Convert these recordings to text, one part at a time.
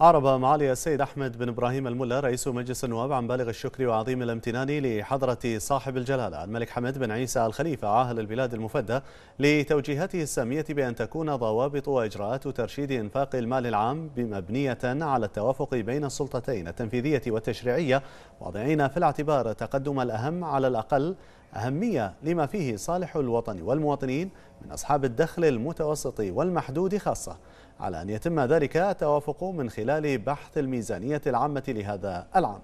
أعرب معالي السيد أحمد بن إبراهيم الملا رئيس مجلس النواب عن بالغ الشكر وعظيم الامتنان لحضرة صاحب الجلالة الملك حمد بن عيسى الخليفة عاهل البلاد المفدى لتوجيهاته السامية بأن تكون ضوابط وإجراءات ترشيد إنفاق المال العام مبنية على التوافق بين السلطتين التنفيذية والتشريعية واضعين في الاعتبار تقدم الأهم على الأقل أهمية لما فيه صالح الوطن والمواطنين من أصحاب الدخل المتوسط والمحدود خاصة على أن يتم ذلك التوافق من خلال بحث الميزانية العامة لهذا العام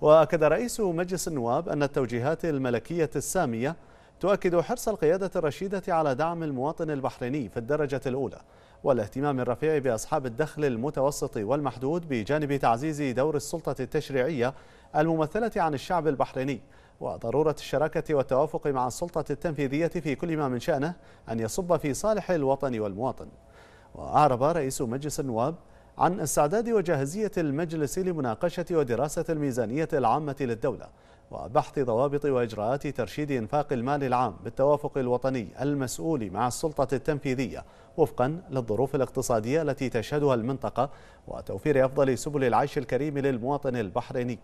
وأكد رئيس مجلس النواب أن التوجيهات الملكية السامية تؤكد حرص القيادة الرشيدة على دعم المواطن البحريني في الدرجة الأولى والاهتمام الرفيع بأصحاب الدخل المتوسط والمحدود بجانب تعزيز دور السلطة التشريعية الممثلة عن الشعب البحريني وضرورة الشراكة والتوافق مع السلطة التنفيذية في كل ما من شأنه أن يصب في صالح الوطن والمواطن وأعرب رئيس مجلس النواب عن استعداد وجاهزية المجلس لمناقشة ودراسة الميزانية العامة للدولة وبحث ضوابط وإجراءات ترشيد إنفاق المال العام بالتوافق الوطني المسؤول مع السلطة التنفيذية وفقا للظروف الاقتصادية التي تشهدها المنطقة وتوفير أفضل سبل العيش الكريم للمواطن البحريني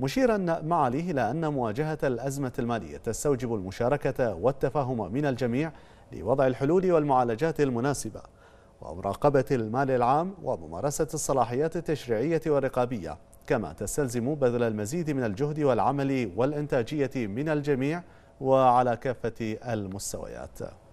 مشيرا معاليه إلى أن مواجهة الأزمة المالية تستوجب المشاركة والتفاهم من الجميع لوضع الحلول والمعالجات المناسبة ومراقبة المال العام وممارسة الصلاحيات التشريعية والرقابية كما تستلزم بذل المزيد من الجهد والعمل والإنتاجية من الجميع وعلى كافة المستويات